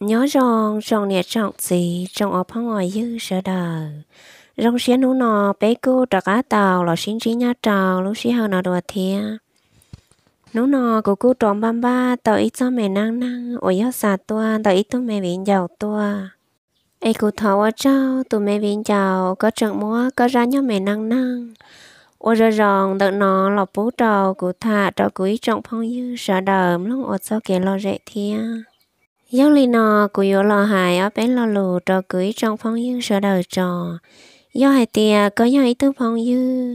nhớ ròn ròn nè trọng gì trọng ở phong ngoài dư sợ đời rong xé nú nò bé cô trà cá tàu lọ xin trí nhá trào lúc xí hào nọ đùa thia nú nò cô cô tròn băm ba tàu ít cho mẹ năng năng ôi yếu xà tua tàu ít tu mẹ viện giàu tua ai cô thảo ở trao tụ mẹ viện giàu có trận múa có ra nhá mẹ năng năng ô ra ròn đợt nó lọc bố trò của thả trò quý trọng phong dư sợ đờm lúc ô cho kẻ lo rệ thia Dốc lì nọ của yếu lò hài ở bên lò lù trò cưới trong phong dư sở đời trò. Do hài tìa có nhau ý tư phong dư.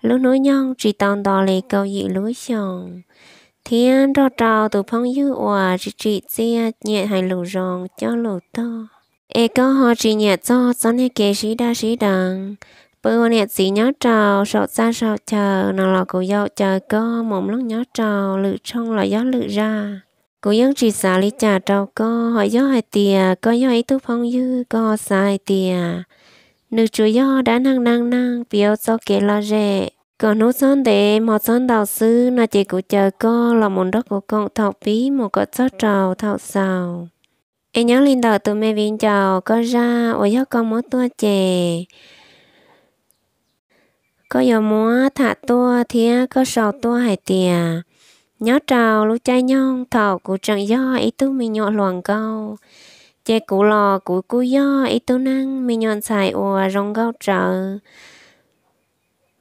Lúc núi nhon chỉ tòn đò lì cầu dị lối chồng. Thiên đo trào từ phong dư òa chỉ trị chia nhẹ hài lù rồng cho lù to. E có họ chỉ nhẹ cho cho nè kê sĩ đa sĩ đằng. Bữa nhẹ sĩ nhó trào sọt ra sọt chờ. Nào lò của dậu chờ có mộng lúc nhó trào lự trong lò gió lự ra cô yến chỉ xả lý trả trâu có hỏi gió hay tiề có gió ấy thuốc phong dư có sai tiề nữ chủ gió đã năng năng năng biểu cho kể là rẻ còn nút son để một son đạo sư là chỉ của chờ co là một đất của con thọc bí một cỡ chót trào thọc xào em nhớ linh đạo từ mẹ viên chào co ra ở gió con muốn tua chè có giờ múa thả tua thì có sầu tua hải tiề nhớ trào lúc chai nhong thảo cụ chẳng do ý tu mình nhọ loạn câu chè cụ lò cụ cụ do ý tu năng mình nhọn xài ùa rong gạo trợ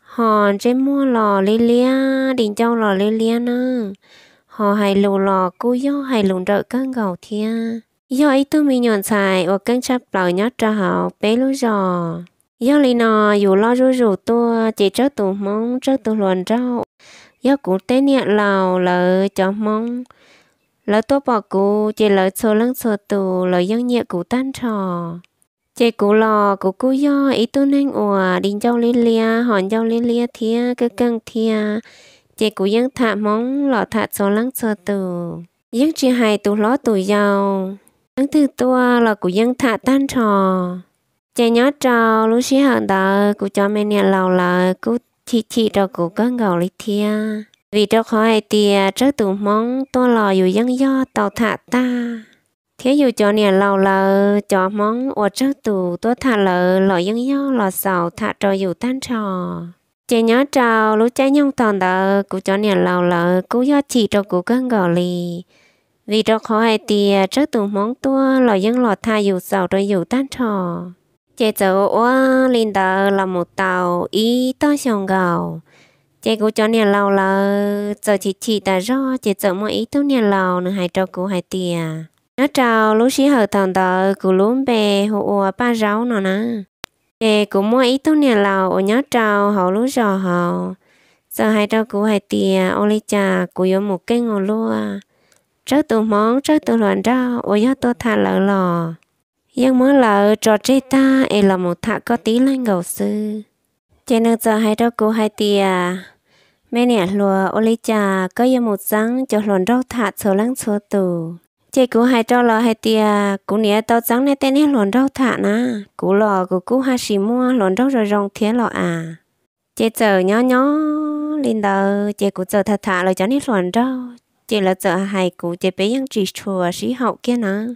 họ trên mua lò lê lia đình châu lò lê lia nơ họ hay lù lò cụ do hay lùn đợi cân gạo thia do ý tu mình nhọn xài ùa cân chắp lò nhớ trào bé lú giò do lì nò dù lo rú rú tua chỉ cho tù mong cho tù luận rau yếu cũng tế nhẹ lào là cho mong lỡ tốt bỏ cụ chỉ lỡ số lăng số tù lỡ dân nhẹ cụ tan trò chỉ cụ lò cụ cụ do ý tu nanh ủa đình châu liên lia hòn châu liên lia thia cứ căng thia chỉ cụ dân thả mong lọ thả số lăng số tù dân chị hài tù ló tù giàu ăn thứ tua là cụ dân thả tan trò chỉ nhớ trò lúc xí hận đợi cụ cho mẹ nhà lầu là cụ chị chị đó cũng có ngầu lý thia vì đó khỏi tia trước tủ mong tôi lò dù dân do tàu thả ta thế dù cho nè lâu lờ cho mong ở trước tủ tôi thả lờ lò dân do lò sầu thả trò dù tan trò chị nhớ trào lúc trái nhông toàn đờ cũng cho nè lâu lờ cũng do chị đó cũng có ngầu lý vì đó khỏi tia trước tủ mong tôi lò dân lò thả dù sầu rồi dù tan trò chế chỗ quá lên đó là một tàu ý to sòng gạo chế cũng cho nhà lâu là giờ chỉ chỉ ta rõ chế chỗ mà ý to nhà lâu nữa hai trâu cũng hai tia nó trâu lúc sĩ hở thằng đó cũng luôn bè hồ ủa ba rau nó nè chế cũng mua ý to nhà lâu ở nhớ trâu họ lúc rõ họ giờ hai trâu cũng hai tia ô lê trà cũng có một cái ngò luôn, trước tụ món trước tụ loạn rau ôi nhớ tôi thà lỡ lò nhưng mỗi lỡ cho chế ta ấy là một thạ có tí lên gầu sư trên nước giờ hai đâu cô hai tia mẹ nè lùa ô lý trà có yêu một răng cho lòn rau thạ số lăng số tù chị cú hai trâu lò hai tia cú nè tao răng này tên nè lòn rau thạ nà cú lò cú cú hai xì mua lòn rau rồi rong thiế lò à chị chờ nhó nhó lên đầu chị cú chờ thật thạ rồi cho nè lòn rau chị là chờ hai cú chị bé yang chỉ chùa sĩ hậu kia nà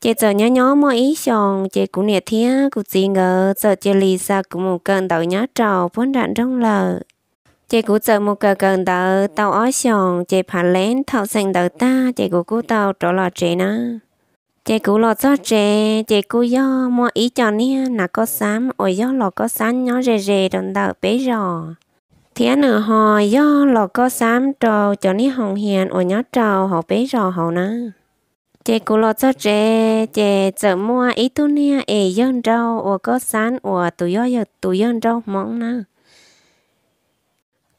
chị giờ nhớ nhớ mọi ý xong chị cũng nè thía cũng chị ngờ giờ chị lì xa cũng một cơn đầu nhớ trò vốn đạn trong lờ chị cũng giờ một cờ cơn đầu tàu ó xong chị phản lén thao xanh đầu ta chị cũng cố tàu trở lò chị nữa chị cũng lo cho chị chị cũng do mọi ý cho nè là có sám ôi do lò có sám nhớ rề rề đồng đầu bé rò thế nữa họ do lò có sám trò cho nè hồng hiền ôi nhớ trò họ bé rò họ nữa chị cô lo cho chị chị chở mua ít tu nia ế dân rau ở có sán ở tụi yo yo tụi dân rau mong na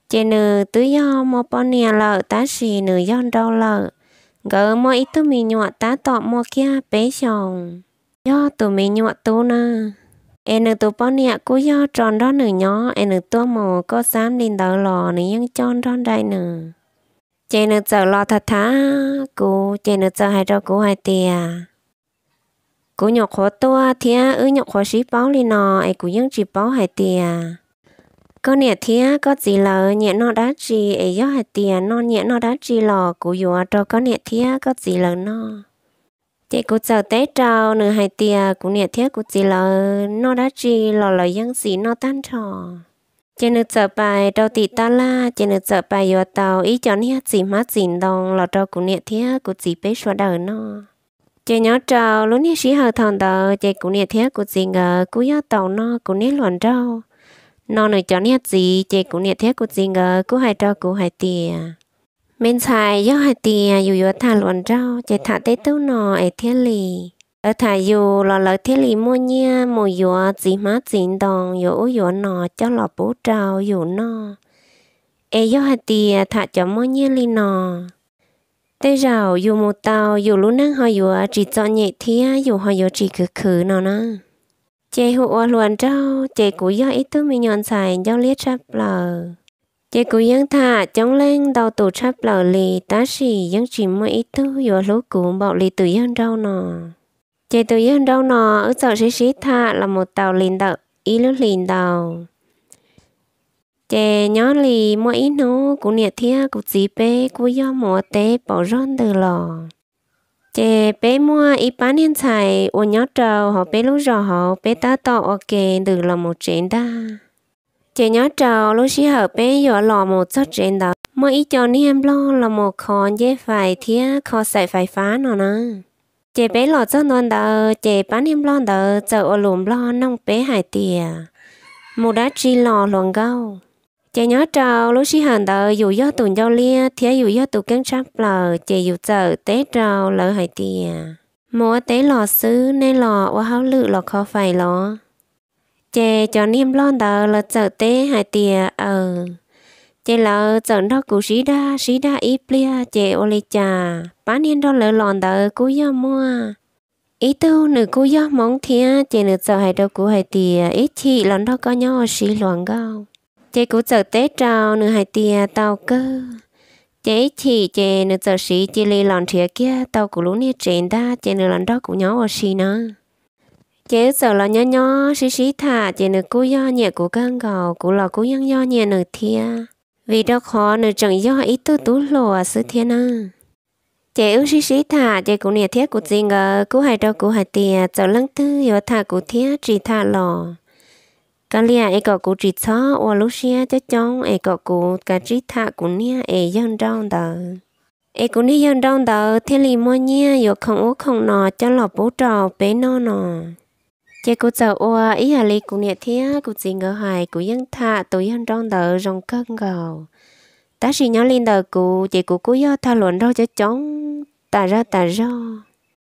chị nữ tụi yo mua bọn nia lợ tá xì nữ dân rau lợ gỡ mua ít tu mì nhọ ta tọ mua kia bé chồng yo tụi mì nhọ tu na em nữ tụi bọn nia cú yo tròn đó nữ nhỏ em nữ tua mồ có sám lên đỡ lò nữ dân tròn tròn đây nữ chị nữa sợ lo thật thà cô chị nữa sợ hay đâu cô hay tiề, cô nhọc khó to thì ư nhọc khó xí báo lên nọ ai cô vẫn chỉ báo hay tiề. có nè thì có gì là nhẹ nó đã gì ấy do hay tiề nó nhẹ nó đã gì lò cô dù đâu có nè thì có gì là nó chị cô chờ té trao nửa hai tiề, cô nè thì cô gì là nó đã gì lò lời dân gì nó tan trò chỉ nữ sợ bài đâu tị ta la chỉ nữ sợ bài yo tàu ý cho nia chỉ má chỉ đồng lọ trâu cũng niệm thế cũng chỉ bé xóa đời nó chỉ nhớ trâu lúc nia sĩ hơi thằng tờ chỉ cũng niệm thế cũng gì ngờ cũng yo tàu nó cũng niệm loạn trâu nó nữa cho nia gì chỉ cũng niệm thế cũng gì ngờ cũng hai trâu cũng hai tiề men xài yo hai tìa dù yo thà loạn trâu chỉ thà tế tấu nó ở thiên lì ở thà dù là lợi thế lì mua nha mù dùa chỉ má chỉ đồng dù dùa nọ cho lọ bố trào dù nọ e do hạt tì thà cho mua nha lì nọ tê rào dù mù tàu dù lú năng họ dùa chỉ cho nhẹ thía dù họ dùa chỉ cứ khứ nọ nọ chị hụa luận trâu chị cú do ít thứ mình nhọn xài do liết chắp lờ chị cú dân thà chống lên đầu tủ chắp lờ lì tá xì dân chỉ mua ít thứ dù lú cú bạo lì tự dân trâu nọ chế tự yên đâu nọ ở tàu sĩ sĩ tha là một tàu liền tàu ý lúc liền tàu chế nhớ lì mỗi ý nó cũng nhiệt thia cũng gì bé cũng do mùa tế bỏ rón từ lò chế bé mua ý bán hiện xài ô nhớ trầu họ bé lúc rồi họ bé ta tọ ok từ là một chuyện ta chế nhớ trầu lúc sĩ họ bé giờ lò một chút chuyện đó mỗi ý cho niêm lo là một khó dễ phải thia khó xài phải phá nó nữa chế bé lọ cho non đờ chế bán hiếm lon đờ chờ ở lùm lo nông bé hải tiề một đá chi lọ luồng gâu chế nhớ chờ lúc xí hàn đờ dù do tụi giao lia thía dù do tụi căng sắp lờ chế dù chợ tế trâu lỡ hải tìa mùa tế lò xứ nên lọ qua háo lự lọ khó phải lọ chế cho niêm lon đờ lợ chờ té hải tiề ờ chị lỡ trận đó cụ sĩ đa sĩ đa ít plia chị ô lê trà bán yên đó lỡ lòn đỡ cú do mua ít tu nữ cú do mong thia chị nữ sợ hay đâu cú hay tìa ít à. chị lòn đó có nhau sĩ loạn gào chị cú sợ tết trào nữ hay tìa à, tàu cơ chị chị chị nữ sợ sĩ chị lì lòn thia kia tàu cú lũ nia trên đa chị nữ lòn đó cú nhau sĩ nữa chế sợ là nhỏ nhỏ sĩ sĩ thả chế nữ cú do nhẹ cú căng gầu cú lò cú nhăng do nhẹ nữ thia vì đó khó nữa chẳng do ít tu tú lồ à sư thiên à chế ưu sĩ sĩ thả chế cũng nè thiết của riêng ở cú hai đâu cú hai tìa cháu lăng tư yếu thả cú thiết chỉ thả lò cái lia ấy có cú chỉ cho ô lúc xia cho chong ấy có cú cả chỉ thả của nia ấy dân đông tờ ấy cũng nia dân đông tờ thiên lì mua nia yếu không uống không nọ cho lọ bố trò bé nọ nọ chị cô cháu oa ý hà lý cũng nhẹ thế cô chị ngỡ hài cô yên thà tôi yên trong đỡ rong cơn gào ta chỉ nhớ lên đỡ cô chị cô cố do tha luận đâu cho chóng ta ra ta ra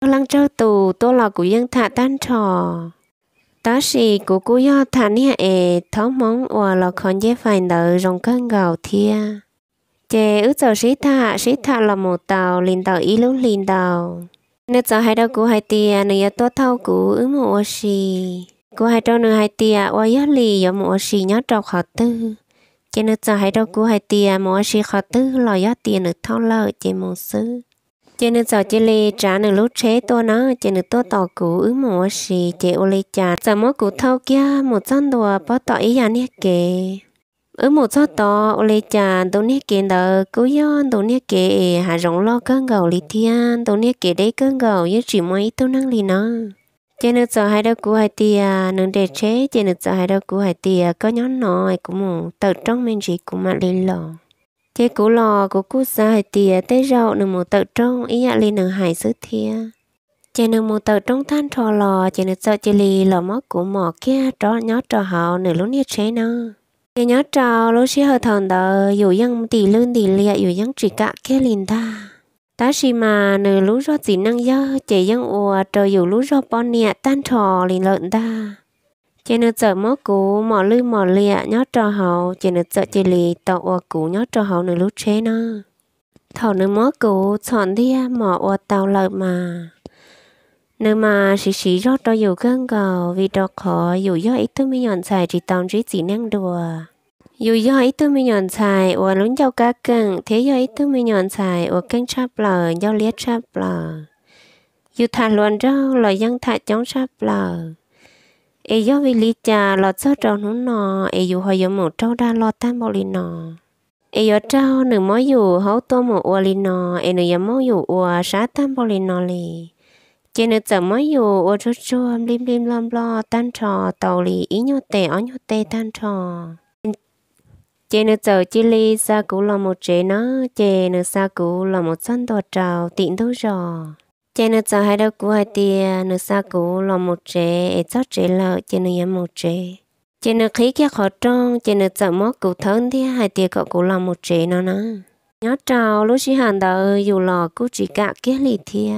lăng trâu tù tôi là cô yên thà tan trò ta chỉ cô cố do thà nè ê tháo món oa là còn dễ phải đỡ rong cơn gào thia chị ước cháu sĩ thà sĩ thà là một tàu lên tàu ý lúc lên tàu nếu cháu hai đầu cú hai tia này tốt thâu cú ứng mộ xì cú hai đầu nữa hai tia à, oai yếu lì yếu mộ xì nhớ trọc khó tư Cho nên cháu hai đầu cú hai tia à, mộ xì khó tư lòi yếu tia nữa thâu lợ chỉ mộ xứ. Cho nên cháu chỉ lì trả nửa lúc chế tôi nó cho nên tôi tỏ cú ứng mộ xì chỉ ô lì trả cháu mốt cú thâu kia một trăm đồ bỏ tỏ ý nhà nhé kì ở một chỗ to ô lê cha tổ nét kề cứ cố yon tổ nét kề hà rộng lo cơn gầu lì thiên tổ nét kề đấy cơn gầu với chỉ mấy tôi năng lì nó trên nước giờ hai đâu cú hai tia à, nương đề chế trên nước giờ hai đâu cú hai tia à, có nhón nòi cũng một tự trong mình chỉ cũng mà lên lò chế cú lò của cú xa hai tia à, tới rậu nương một tự trong ý ạ lên nương hải sứ thia chế nương một tự trong than thò lò chế nước giờ chỉ lì lò móc của mỏ kia trò nhót trò hào nửa lúc nhiệt chế nó nhớ nhớ trò lô xí hờ thần đó dù dân tỷ lương tỷ lệ dù dân chỉ cả cái liền ta ta xì mà nửa lú rót gì năng dơ chỉ dân ùa trời dù lú rót bọn nè tan trò liền lợn ta chỉ nửa sợ mó cú mỏ lư mỏ lẹ nhớ trò hậu chỉ nửa sợ chỉ lì tàu ùa cú nhớ trò hậu nửa lú chế nơ thầu nửa mó cú chọn đi mỏ ùa tàu lợn mà nếu mà chỉ chỉ rót cho dù cơn cầu vì đó khó dù do ít tôi mới nhận xài chỉ tòng chỉ chỉ năng đùa dù do ít tôi mới nhận xài và lún cho cá cưng thế do ít tôi mới nhận xài và cưng chắp lờ do liết chắp lờ dù thả luôn rau là dân thà chống chắp lờ ấy do vì lý cha lọt sơ tròn hú nọ ấy dù họ dù một trâu ra lọt tam bao lì nọ ấy do trâu nửa mối dù hấu tô một ua lì nọ ấy nửa giờ mối dù ua sát tam bao lì nọ lì chỉ nên chậm mới dù ô chút chua lim lim lom lo tan trò tàu lì ý nhô tệ ó nhô tê tan trò chị nữ chờ chị ly xa cũ là một trẻ nó chị nữ xa cũ là một chân đồ trào tiện đâu rò chị nữ chờ hai đầu cũ hai tia nữ xa cũ là một trẻ ở chót trẻ lợ chị nữ em một trẻ chị nữ khí kia khó trong chị nữ chờ mất cũ thân thì hai tia cậu cũ là một trẻ nó nó nhớ trào lúc chị hàn đời dù lò cũ chỉ cả kia lì thia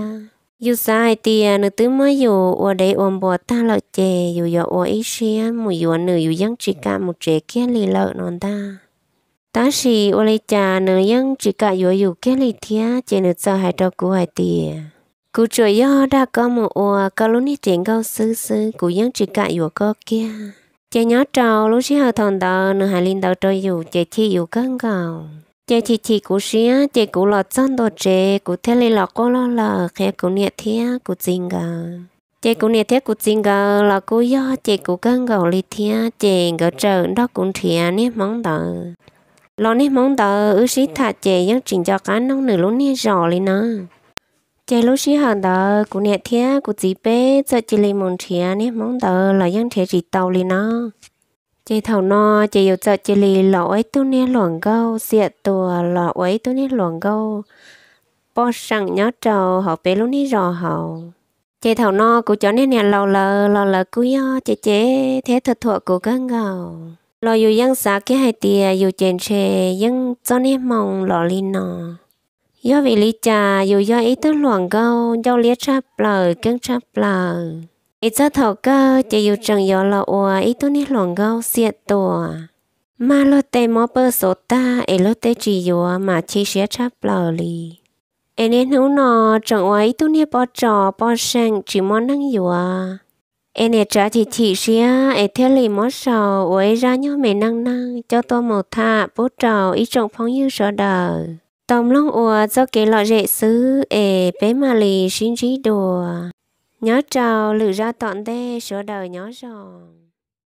ยูซายเตียนึกตื้อมาอยู่อวดได้อมบอตาเลเจอยู่ยออวอีเชียหมู่ยวนหนึ่งอยู่ยังจิกาหมู่เจเกี้ยลีเลนอนตาตาสีอวเลยจาหนึ่งยังจิกาอยู่อยู่เกี้ยลีเทียเจนึกจะหายดอกกูหายเตียกูจอยอดาก็หมู่อวก็ลุนี่เจงก็ซื้อซื้อกูยังจิกาอยู่ก็เกี้ยเจยอดเจ้าลุชิหาทอนดาวหนึ่งหายลินดาวจอยอยู่เจที่อยู่กังเก่า chị chị chị cũng xía chị cũng lo chân đồ chị cũng thế lấy lo cô lo lo, khi cũng nhiệt thế cũng chính cả chị cũng nhiệt thế cũng chính cả là cô yo chị cũng cân gạo lý thế chị gạo chờ đó cũng thiệt nè mong đợi lo nè mong đợi ư xí thà chị những trình cho cá nông nữ luôn nè rõ lý nè chị lúc xí hàng đó cũng nhiệt thế cũng chỉ bé cho chị lấy mong thiệt nè mong đợi là những thế chỉ tàu lý nè chị thầu no chị yêu chợ chị lì lọ tu nè luồng gâu xịa tùa lọ tu nè luồng gâu bó sẵn nhớ trầu họ bé luôn ní rò hậu chị thầu no cụ chó nè nè lò lờ lò lờ cú yo chị chế thế thật thuộc cụ găng gầu lo dù dân xã cái hai tìa dù chèn chè dân cho nè mong lò lì nò do vì lý trà dù do ý tứ luồng gâu do lý trap lời cưng trap lời ít e e e cho thầu cơ chỉ yêu chẳng yếu là ủa ít tôi ní lòng gâu xiết tùa mà lô tê mó bơ số ta ít lô tê chỉ yếu mà chỉ xé chắp lờ lì ít nên hữu nọ chẳng ủa ít tôi ní bỏ trò bỏ sang chỉ món năng yếu ít nè trả thì chỉ xế ít theo lì mó sầu ủa ít ra nhau mẹ năng năng cho tôi một thạ bố trò ít trọng phong như sợ đời tổng long ủa cho cái lọ rễ xứ ế bé mà lì xin trí đùa nhớ chào lử ra tọn đê số đời nhớ rồi